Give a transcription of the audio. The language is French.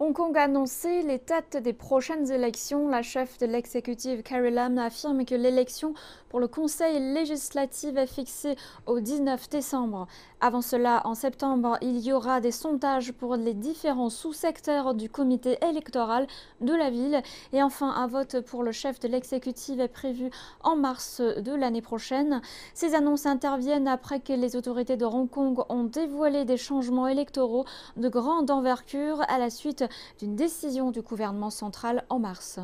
Hong Kong a annoncé les dates des prochaines élections. La chef de l'exécutif Carrie Lam affirme que l'élection pour le Conseil législatif est fixée au 19 décembre. Avant cela, en septembre, il y aura des sondages pour les différents sous-secteurs du comité électoral de la ville. Et enfin, un vote pour le chef de l'exécutif est prévu en mars de l'année prochaine. Ces annonces interviennent après que les autorités de Hong Kong ont dévoilé des changements électoraux de grande envergure à la suite d'une décision du gouvernement central en mars.